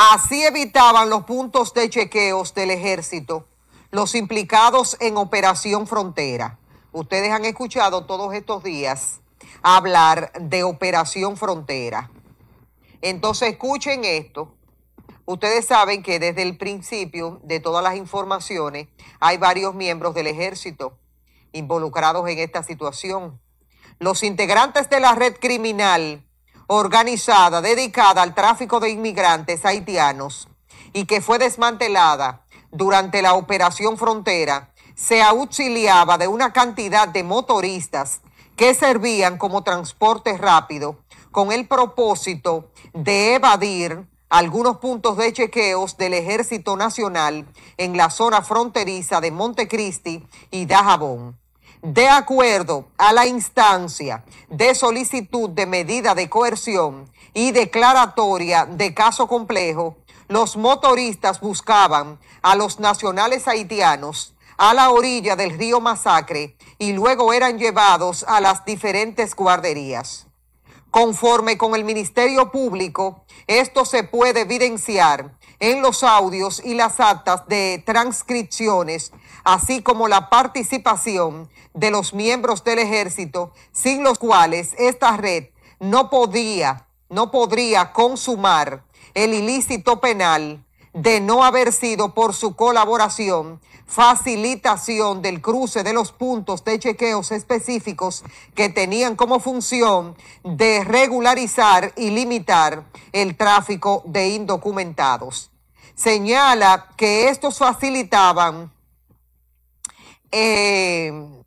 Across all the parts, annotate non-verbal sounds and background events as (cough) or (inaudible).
Así evitaban los puntos de chequeos del ejército, los implicados en Operación Frontera. Ustedes han escuchado todos estos días hablar de Operación Frontera. Entonces escuchen esto. Ustedes saben que desde el principio de todas las informaciones hay varios miembros del ejército involucrados en esta situación. Los integrantes de la red criminal organizada dedicada al tráfico de inmigrantes haitianos y que fue desmantelada durante la Operación Frontera, se auxiliaba de una cantidad de motoristas que servían como transporte rápido con el propósito de evadir algunos puntos de chequeos del Ejército Nacional en la zona fronteriza de Montecristi y Dajabón de acuerdo a la instancia de solicitud de medida de coerción y declaratoria de caso complejo, los motoristas buscaban a los nacionales haitianos a la orilla del río Masacre y luego eran llevados a las diferentes guarderías. Conforme con el Ministerio Público, esto se puede evidenciar en los audios y las actas de transcripciones así como la participación de los miembros del ejército, sin los cuales esta red no podía, no podría consumar el ilícito penal de no haber sido por su colaboración, facilitación del cruce de los puntos de chequeos específicos que tenían como función de regularizar y limitar el tráfico de indocumentados. Señala que estos facilitaban eh,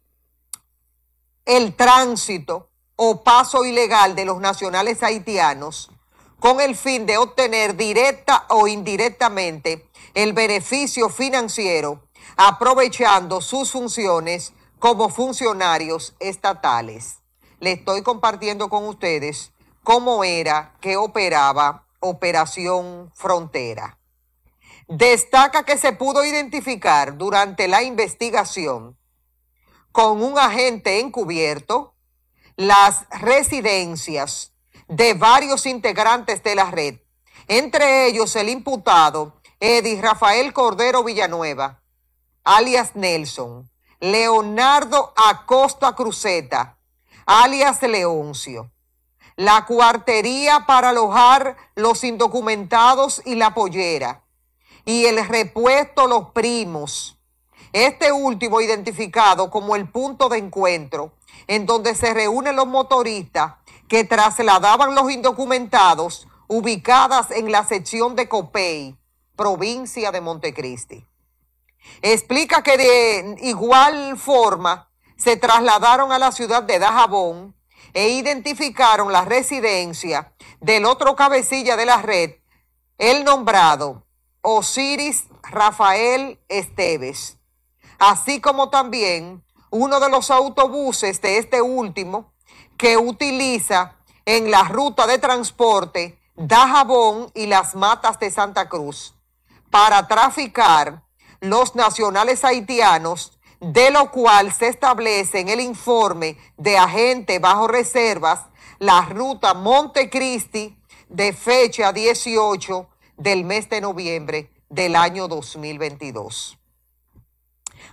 el tránsito o paso ilegal de los nacionales haitianos con el fin de obtener directa o indirectamente el beneficio financiero aprovechando sus funciones como funcionarios estatales. Le estoy compartiendo con ustedes cómo era que operaba Operación Frontera. Destaca que se pudo identificar durante la investigación con un agente encubierto las residencias de varios integrantes de la red, entre ellos el imputado Eddie Rafael Cordero Villanueva, alias Nelson, Leonardo Acosta Cruzeta, alias Leoncio, la cuartería para alojar los indocumentados y la pollera, y el repuesto Los Primos. Este último identificado como el punto de encuentro en donde se reúnen los motoristas que trasladaban los indocumentados ubicadas en la sección de Copey, provincia de Montecristi. Explica que de igual forma se trasladaron a la ciudad de Dajabón e identificaron la residencia del otro cabecilla de la red, el nombrado Osiris Rafael Esteves, así como también uno de los autobuses de este último que utiliza en la ruta de transporte Dajabón y las Matas de Santa Cruz para traficar los nacionales haitianos, de lo cual se establece en el informe de agente bajo reservas la ruta Montecristi de fecha 18 del mes de noviembre del año 2022.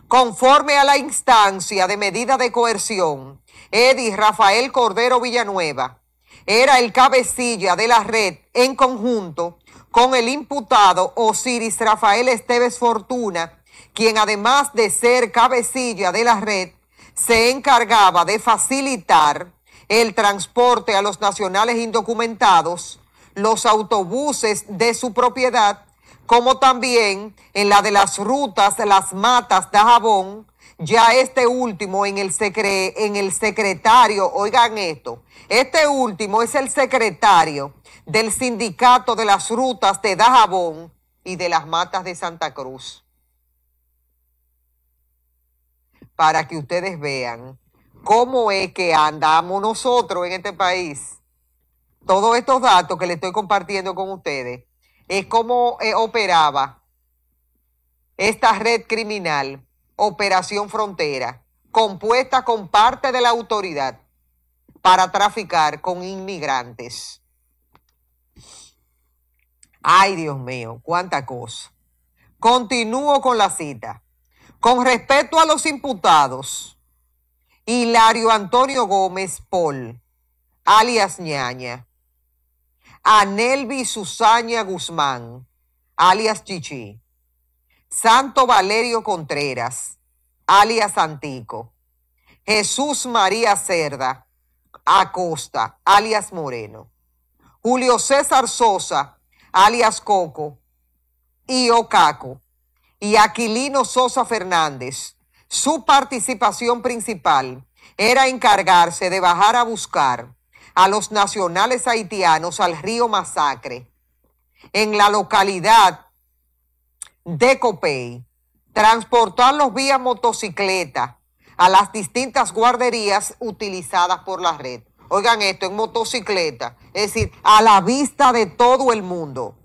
Conforme a la instancia de medida de coerción, Edis Rafael Cordero Villanueva era el cabecilla de la red en conjunto con el imputado Osiris Rafael Esteves Fortuna, quien además de ser cabecilla de la red, se encargaba de facilitar el transporte a los nacionales indocumentados los autobuses de su propiedad, como también en la de las rutas, de las matas de Jabón, ya este último en el, en el secretario, oigan esto, este último es el secretario del sindicato de las rutas de Jabón y de las matas de Santa Cruz. Para que ustedes vean cómo es que andamos nosotros en este país todos estos datos que le estoy compartiendo con ustedes es cómo eh, operaba esta red criminal, Operación Frontera, compuesta con parte de la autoridad para traficar con inmigrantes. Ay, Dios mío, cuánta cosa. Continúo con la cita. Con respecto a los imputados, Hilario Antonio Gómez Paul, alias Ñaña, Anelvi Susana Guzmán, alias Chichi, Santo Valerio Contreras, alias Antico, Jesús María Cerda Acosta, alias Moreno, Julio César Sosa, alias Coco y Ocaco, y Aquilino Sosa Fernández. Su participación principal era encargarse de bajar a buscar a los nacionales haitianos al río Masacre en la localidad de Copey, transportarlos vía motocicleta a las distintas guarderías utilizadas por la red. Oigan esto, en motocicleta, es decir, a la vista de todo el mundo.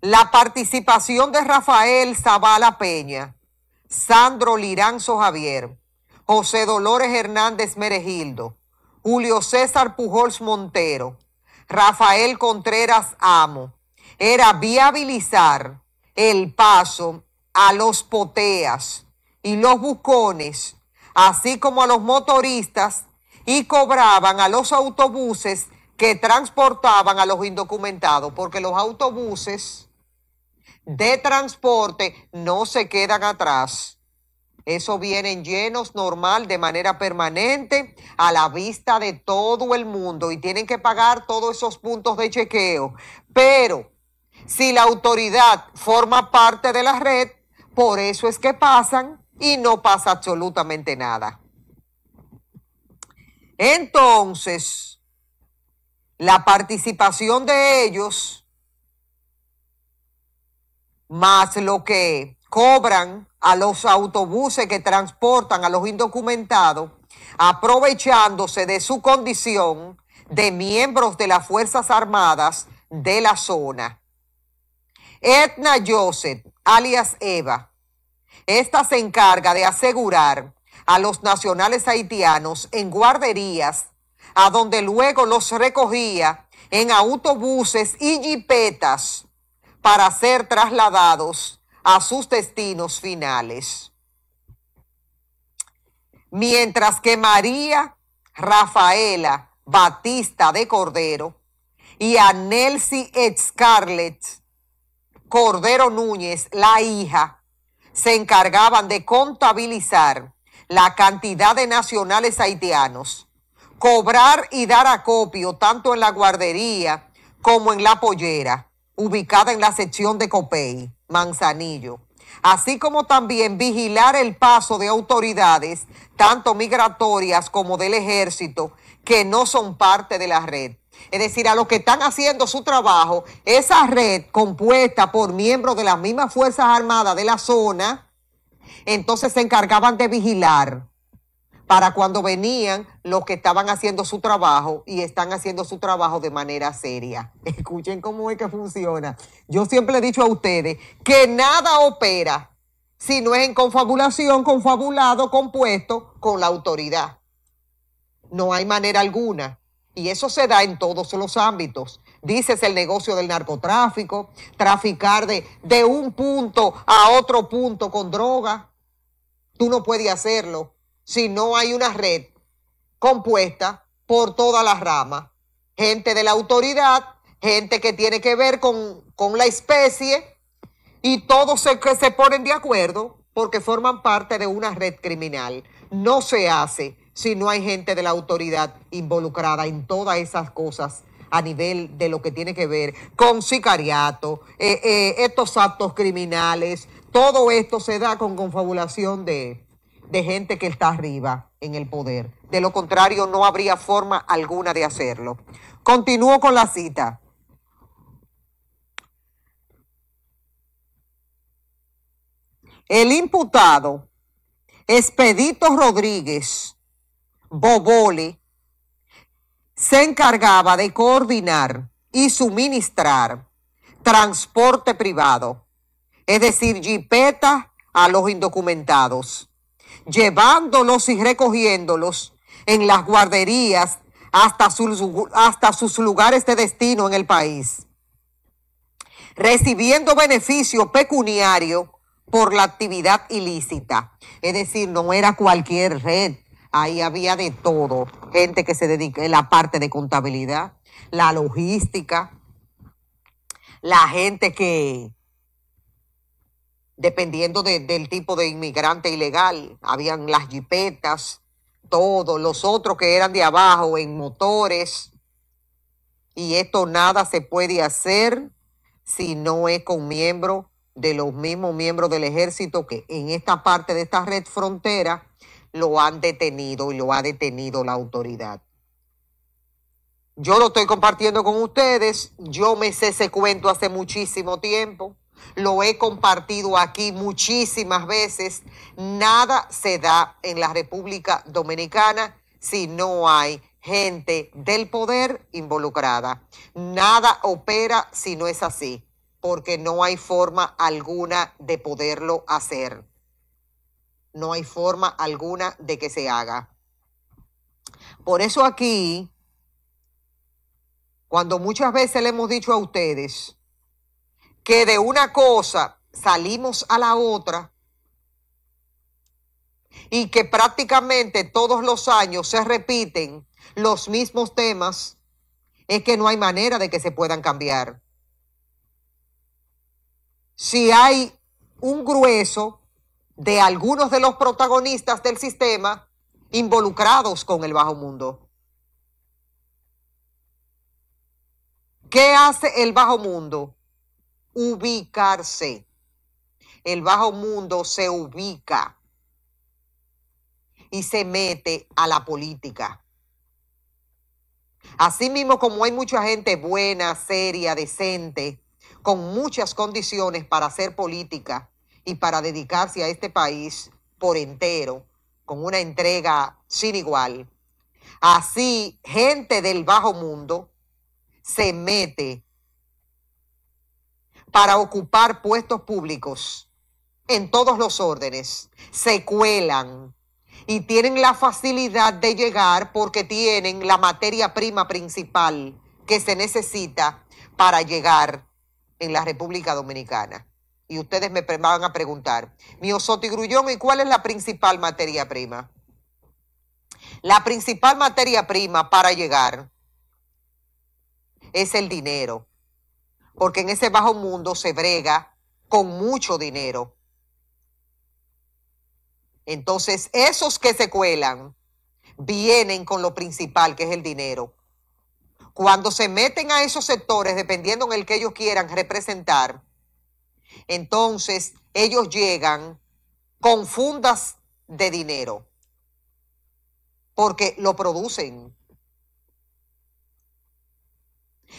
La participación de Rafael Zavala Peña, Sandro Liranzo Javier, José Dolores Hernández Meregildo, Julio César Pujols Montero, Rafael Contreras Amo, era viabilizar el paso a los poteas y los bucones, así como a los motoristas, y cobraban a los autobuses que transportaban a los indocumentados, porque los autobuses de transporte no se quedan atrás. Eso vienen llenos normal, de manera permanente, a la vista de todo el mundo y tienen que pagar todos esos puntos de chequeo. Pero si la autoridad forma parte de la red, por eso es que pasan y no pasa absolutamente nada. Entonces, la participación de ellos, más lo que cobran a los autobuses que transportan a los indocumentados, aprovechándose de su condición de miembros de las Fuerzas Armadas de la zona. Edna Joseph, alias Eva, esta se encarga de asegurar a los nacionales haitianos en guarderías, a donde luego los recogía en autobuses y jipetas para ser trasladados a sus destinos finales. Mientras que María Rafaela Batista de Cordero y a Nelcy Scarlett Cordero Núñez, la hija, se encargaban de contabilizar la cantidad de nacionales haitianos, cobrar y dar acopio tanto en la guardería como en la pollera, ubicada en la sección de Copey. Manzanillo, así como también vigilar el paso de autoridades, tanto migratorias como del ejército, que no son parte de la red. Es decir, a los que están haciendo su trabajo, esa red compuesta por miembros de las mismas Fuerzas Armadas de la zona, entonces se encargaban de vigilar para cuando venían los que estaban haciendo su trabajo y están haciendo su trabajo de manera seria. (laughs) Escuchen cómo es que funciona. Yo siempre he dicho a ustedes que nada opera si no es en confabulación, confabulado, compuesto con la autoridad. No hay manera alguna. Y eso se da en todos los ámbitos. Dices el negocio del narcotráfico, traficar de, de un punto a otro punto con droga. Tú no puedes hacerlo si no hay una red compuesta por todas las ramas. Gente de la autoridad, gente que tiene que ver con, la especie y todos se, que se ponen de acuerdo porque forman parte de una red criminal. No se hace si no hay gente de la autoridad involucrada en todas esas cosas a nivel de lo que tiene que ver con sicariato, eh, eh, estos actos criminales, todo esto se da con confabulación de de gente que está arriba en el poder. De lo contrario, no habría forma alguna de hacerlo. Continúo con la cita. El imputado, Expedito Rodríguez Bobole, se encargaba de coordinar y suministrar transporte privado, es decir, jipeta a los indocumentados llevándolos y recogiéndolos en las guarderías hasta sus, hasta sus lugares de destino en el país, recibiendo beneficio pecuniario por la actividad ilícita. Es decir, no era cualquier red, ahí había de todo, gente que se dedica en la parte de contabilidad, la logística, la gente que, dependiendo del tipo de inmigrante ilegal. Habían las jipetas, todos los otros que eran de abajo en motores. Y esto nada se puede hacer si no es con miembros de los mismos miembros del ejército que en esta parte de esta red frontera lo han detenido y lo ha detenido la autoridad. Yo lo estoy compartiendo con ustedes, yo me sé ese cuento hace muchísimo tiempo lo he compartido aquí muchísimas veces, nada se da en la República Dominicana si no hay gente del poder involucrada. Nada opera si no es así, porque no hay forma alguna de poderlo hacer. No hay forma alguna de que se haga. Por eso aquí, cuando muchas veces le hemos dicho a ustedes, que de una cosa salimos a la otra y que prácticamente todos los años se repiten los mismos temas, es que no hay manera de que se puedan cambiar. Si hay un grueso de algunos de los protagonistas del sistema involucrados con el bajo mundo. ¿Qué hace el bajo mundo? ubicarse. El bajo mundo se ubica y se mete a la política. Asimismo, como hay mucha gente buena, seria, decente, con muchas condiciones para hacer política y para dedicarse a este país por entero, con una entrega sin igual. Así, gente del bajo mundo se mete para ocupar puestos públicos en todos los órdenes, se cuelan y tienen la facilidad de llegar porque tienen la materia prima principal que se necesita para llegar en la República Dominicana. Y ustedes me van a preguntar, mi y Grullón, ¿y cuál es la principal materia prima? La principal materia prima para llegar es el dinero porque en ese bajo mundo se brega con mucho dinero. Entonces, esos que se cuelan vienen con lo principal, que es el dinero. Cuando se meten a esos sectores, dependiendo en el que ellos quieran representar, entonces ellos llegan con fundas de dinero, porque lo producen.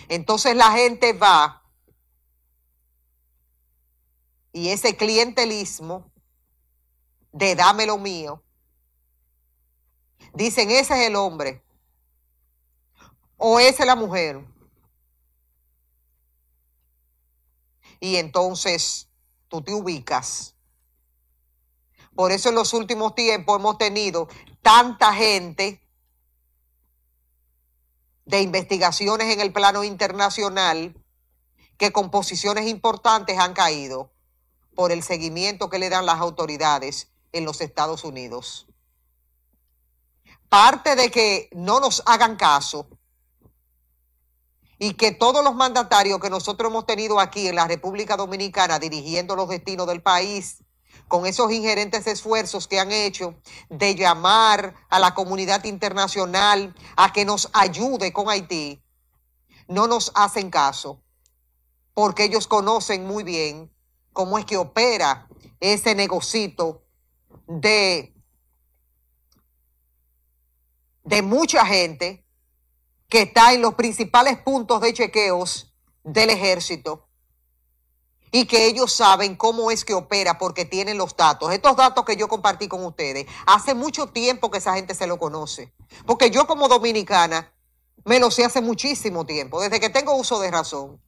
Entonces la gente va y ese clientelismo de dame lo mío, dicen ese es el hombre o esa es la mujer. Y entonces tú te ubicas. Por eso en los últimos tiempos hemos tenido tanta gente de investigaciones en el plano internacional que con posiciones importantes han caído por el seguimiento que le dan las autoridades en los Estados Unidos. Parte de que no nos hagan caso y que todos los mandatarios que nosotros hemos tenido aquí en la República Dominicana dirigiendo los destinos del país, con esos ingerentes esfuerzos que han hecho de llamar a la comunidad internacional a que nos ayude con Haití, no nos hacen caso, porque ellos conocen muy bien cómo es que opera ese negocito de, de mucha gente que está en los principales puntos de chequeos del ejército y que ellos saben cómo es que opera porque tienen los datos. Estos datos que yo compartí con ustedes, hace mucho tiempo que esa gente se lo conoce, porque yo como dominicana me lo sé hace muchísimo tiempo, desde que tengo uso de razón.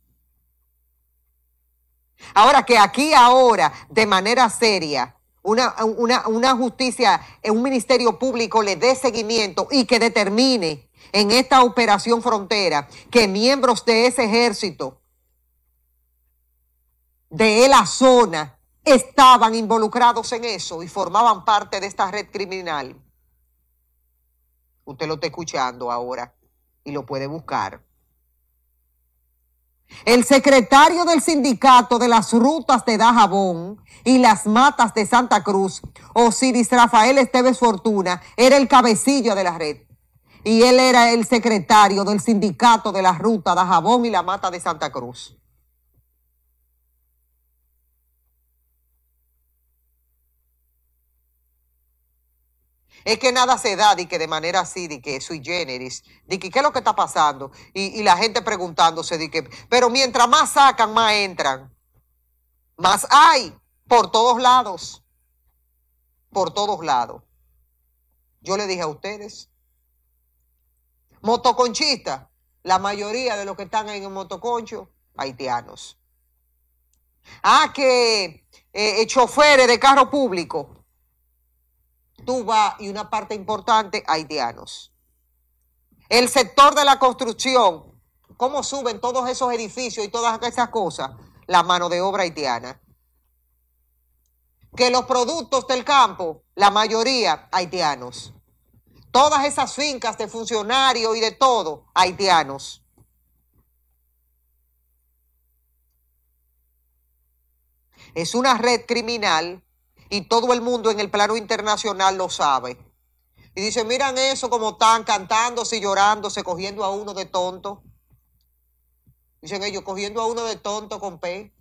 Ahora que aquí, ahora, de manera seria, una, una justicia, eh, un ministerio público le dé seguimiento y que determine en esta operación frontera que miembros de ese ejército de la zona estaban involucrados en eso y formaban parte de esta red criminal. Usted lo está escuchando ahora y lo puede buscar. El secretario del sindicato de las rutas de Dajabón y las matas de Santa Cruz, Osiris Rafael Esteves Fortuna, era el cabecilla de la red. Y él era el secretario del sindicato de la ruta Dajabón y la mata de Santa Cruz. Es que nada se da de que de manera así, de que sui generis, de que qué es lo que está pasando. Y, la gente preguntándose, pero mientras más sacan, más entran. Más hay por todos lados. Por todos lados. Yo le dije a ustedes, motoconchistas, la mayoría de los que están en el motoconcho, haitianos. Ah, que eh, eh, choferes de carro público, tú y una parte importante, haitianos. El sector de la construcción, ¿cómo suben todos esos edificios y todas esas cosas? La mano de obra haitiana. Que los productos del campo, la mayoría haitianos. Todas esas fincas de funcionarios y de todo, haitianos. Es una red criminal y todo el mundo en el plano internacional lo sabe. Y dice, miran eso como están cantándose y llorándose, cogiendo a uno de tonto. Dicen ellos, cogiendo a uno de tonto con P.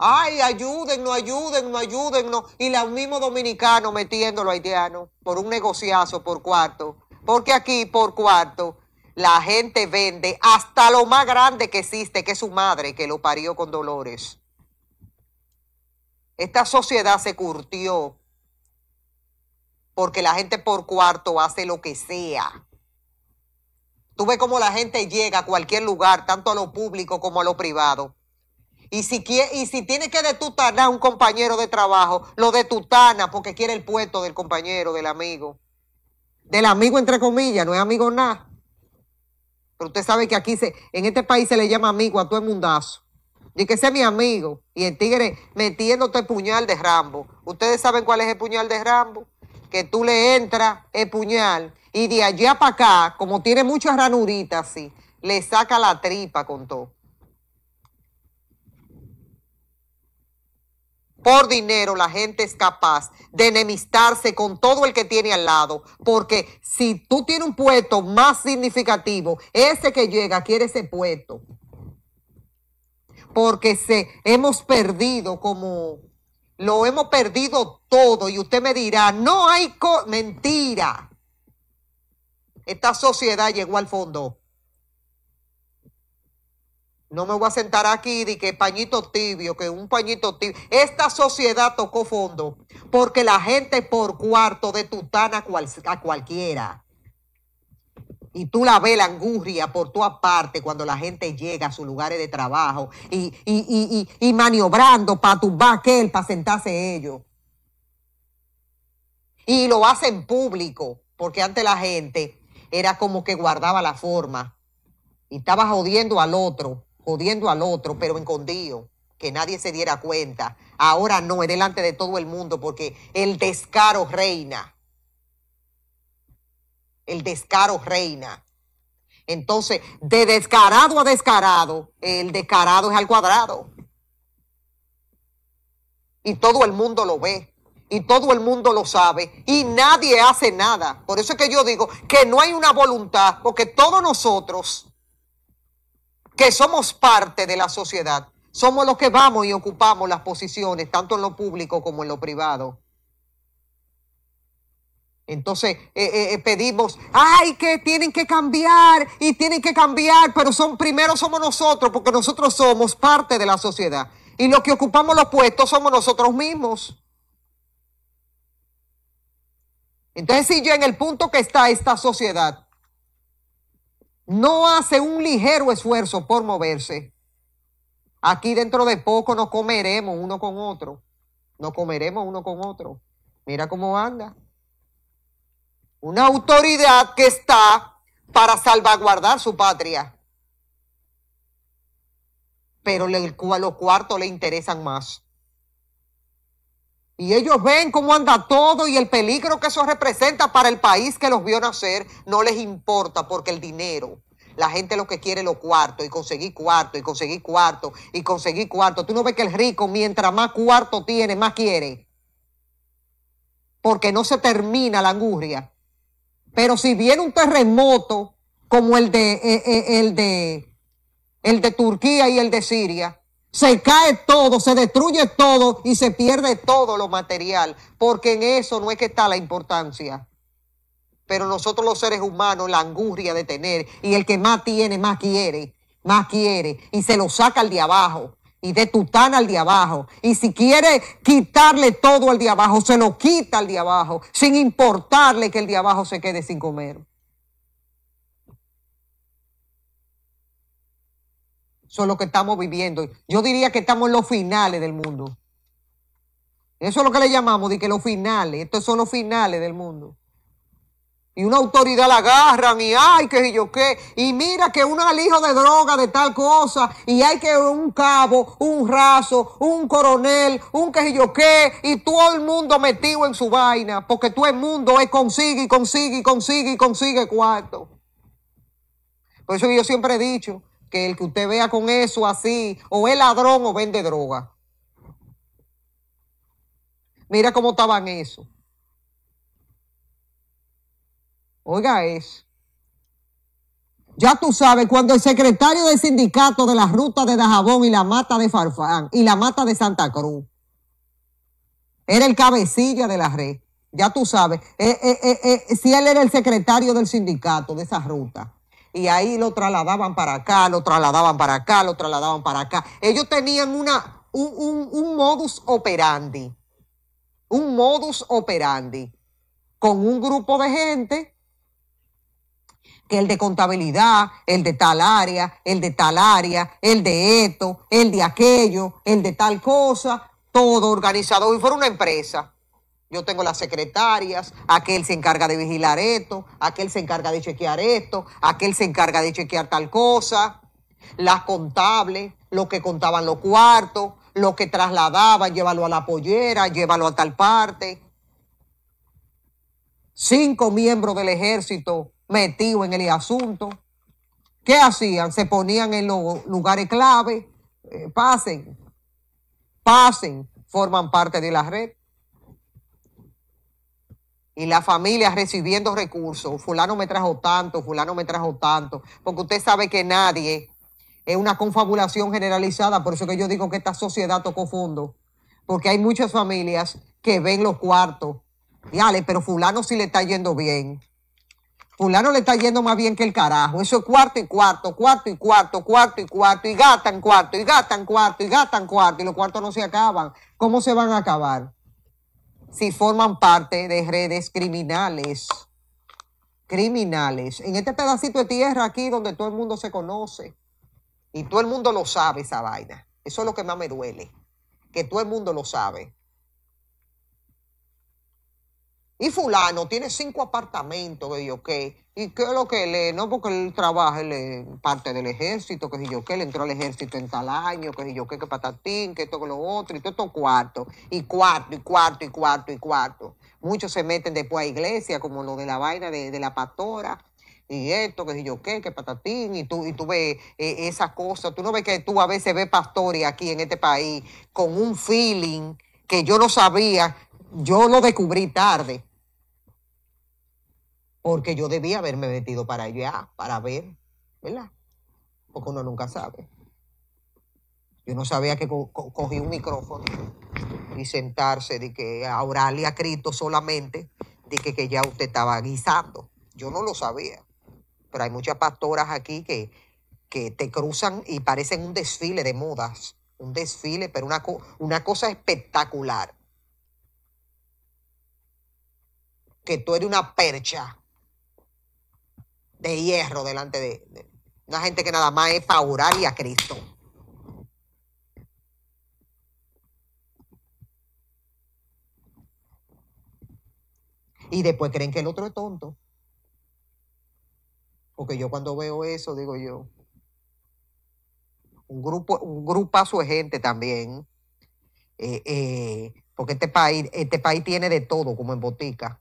Ay, ayúdennos, ayúdennos, ayúdennos. Y los mismos dominicanos metiéndolo a haitianos por un negociazo, por cuarto. Porque aquí, por cuarto, la gente vende hasta lo más grande que existe, que es su madre, que lo parió con dolores. Esta sociedad se curtió porque la gente por cuarto hace lo que sea. Tú ves cómo la gente llega a cualquier lugar, tanto a lo público como a lo privado. Y si, y si tiene que detutanar a un compañero de trabajo, lo detutana porque quiere el puesto del compañero, del amigo. Del amigo, entre comillas, no es amigo nada. Pero usted sabe que aquí, se, en este país, se le llama amigo a todo el mundazo y que sea mi amigo. Y el tigre metiéndote el puñal de Rambo. Ustedes saben cuál es el puñal de Rambo. Que tú le entras el puñal y de allá para acá, como tiene muchas ranuritas así, le saca la tripa con todo. Por dinero la gente es capaz de enemistarse con todo el que tiene al lado, porque si tú tienes un puesto más significativo, ese que llega quiere ese puesto porque se, hemos perdido como, lo hemos perdido todo y usted me dirá, no hay mentira. Esta sociedad llegó al fondo. No me voy a sentar aquí y que pañito tibio, que un pañito tibio. Esta sociedad tocó fondo porque la gente por cuarto de tutana a cualquiera y tú la ves la angurria por tu partes cuando la gente llega a sus lugares de trabajo y, y, y, y maniobrando para tumbar aquel, para sentarse ellos. Y lo hacen público, porque antes la gente era como que guardaba la forma y estaba jodiendo al otro, jodiendo al otro, pero escondido, que nadie se diera cuenta. Ahora no, es delante de todo el mundo, porque el descaro reina el descaro reina. Entonces, de descarado a descarado, el descarado es al cuadrado. Y todo el mundo lo ve, y todo el mundo lo sabe, y nadie hace nada. Por eso es que yo digo que no hay una voluntad, porque todos nosotros que somos parte de la sociedad, somos los que vamos y ocupamos las posiciones, tanto en lo público como en lo privado. Entonces eh, eh, eh, pedimos, ay, que tienen que cambiar y tienen que cambiar, pero son primero somos nosotros, porque nosotros somos parte de la sociedad. Y los que ocupamos los puestos somos nosotros mismos. Entonces, si yo en el punto que está esta sociedad no hace un ligero esfuerzo por moverse, aquí dentro de poco nos comeremos uno con otro. Nos comeremos uno con otro. Mira cómo anda una autoridad que está para salvaguardar su patria. Pero a los cuartos le interesan más. Y ellos ven cómo anda todo y el peligro que eso representa para el país que los vio nacer. No les importa porque el dinero, la gente lo que quiere es lo cuarto y conseguir cuarto y conseguir cuarto y conseguir cuarto. Tú no ves que el rico mientras más cuarto tiene, más quiere. Porque no se termina la angustia. Pero si viene un terremoto como el de, eh, eh, el de, el de Turquía y el de Siria, se cae todo, se destruye todo y se pierde todo lo material, porque en eso no es que está la importancia. Pero nosotros los seres humanos, la angustia de tener, y el que más tiene, más quiere, más quiere, y se lo saca al de abajo y de tután al de abajo. Y si quiere quitarle todo al de abajo, se lo quita al de abajo, sin importarle que el de abajo se quede sin comer. Eso es lo que estamos viviendo. Yo diría que estamos en los finales del mundo. Eso es lo que le llamamos de que los finales, estos son los finales del mundo. Y una autoridad la agarran y ay, que yo qué. Y mira que un hijo de droga de tal cosa. Y hay que un cabo, un raso, un coronel, un que yo qué. Y todo el mundo metido en su vaina. Porque todo el mundo es consigue y consigue y consigue y consigue cuarto. Por eso yo siempre he dicho que el que usted vea con eso así, o es ladrón o vende droga. Mira cómo estaban eso. Oiga eso. Ya tú sabes, cuando el secretario del sindicato de la ruta de Dajabón y la mata de Farfán y la mata de Santa Cruz era el cabecilla de la red, ya tú sabes, eh, eh, eh, si él era el secretario del sindicato de esa ruta. Y ahí lo trasladaban para acá, lo trasladaban para acá, lo trasladaban para acá. Ellos tenían una, un modus operandi, un modus operandi, con un grupo de gente que el de contabilidad, el de tal área, el de tal área, el de esto, el de aquello, el de tal cosa, todo organizado. Y fuera una empresa. Yo tengo las secretarias, aquel se encarga de vigilar esto, aquel se encarga de chequear esto, aquel se encarga de chequear tal cosa, las contables, los que contaban los cuartos, los que trasladaban, llévalo a la pollera, llévalo a tal parte. Cinco miembros del ejército metido en el asunto. ¿Qué hacían? Se ponían en los lugares clave. Eh, pasen, pasen, forman parte de la red. Y la familia recibiendo recursos. Fulano me trajo tanto, fulano me trajo tanto. Porque usted sabe que nadie es una confabulación generalizada. Por eso que yo digo que esta sociedad tocó fondo. Porque hay muchas familias que ven los cuartos. Ale, pero fulano sí le está yendo bien. Fulano le está yendo más bien que el carajo. Eso es cuarto y cuarto, cuarto y cuarto, cuarto y cuarto, y gatan cuarto, y gatan cuarto, y gatan cuarto, y los cuartos no se acaban. ¿Cómo se van a acabar? Si forman parte de redes criminales. Criminales. En este pedacito de tierra aquí donde todo el mundo se conoce. Y todo el mundo lo sabe esa vaina. Eso es lo que más me duele. Que todo el mundo lo sabe. Y fulano tiene cinco apartamentos, que yo qué. ¿Y qué es lo que le? No, porque él trabaja, él parte del ejército, que yo qué, le entró al ejército en tal año, que yo qué, que patatín, que esto, que lo otro, y todo esto cuarto, y cuarto, y cuarto, y cuarto, y cuarto. Muchos se meten después a iglesia, como lo de la vaina de, de la pastora, y esto, que yo qué, que patatín, y tú, y tú ves eh, esas cosas. Tú no ves que tú a veces ves pastores aquí en este país con un feeling que yo no sabía, yo lo descubrí tarde porque yo debía haberme metido para allá, para ver, ¿verdad? Porque uno nunca sabe. Yo no sabía que cogí un micrófono y sentarse de que a a Cristo solamente de que, ya usted estaba guisando. Yo no lo sabía. Pero hay muchas pastoras aquí que, te cruzan y parecen un desfile de modas. Un desfile, pero una, una cosa espectacular. Que tú eres una percha de hierro delante de, una gente que nada más es paural y a Cristo. Y después creen que el otro es tonto. Porque yo cuando veo eso, digo yo, un grupo, un grupazo de gente también. Eh, eh, porque este país, este país tiene de todo, como en botica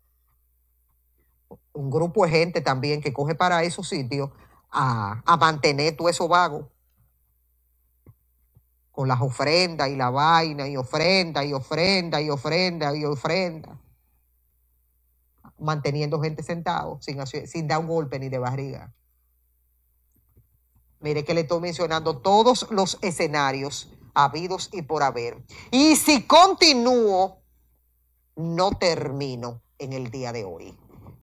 un grupo de gente también que coge para esos sitios a, mantener todo eso vago con las ofrendas y la vaina y ofrenda y ofrenda y ofrenda y ofrenda manteniendo gente sentado sin, sin dar un golpe ni de barriga. Mire que le estoy mencionando todos los escenarios habidos y por haber. Y si continúo, no termino en el día de hoy.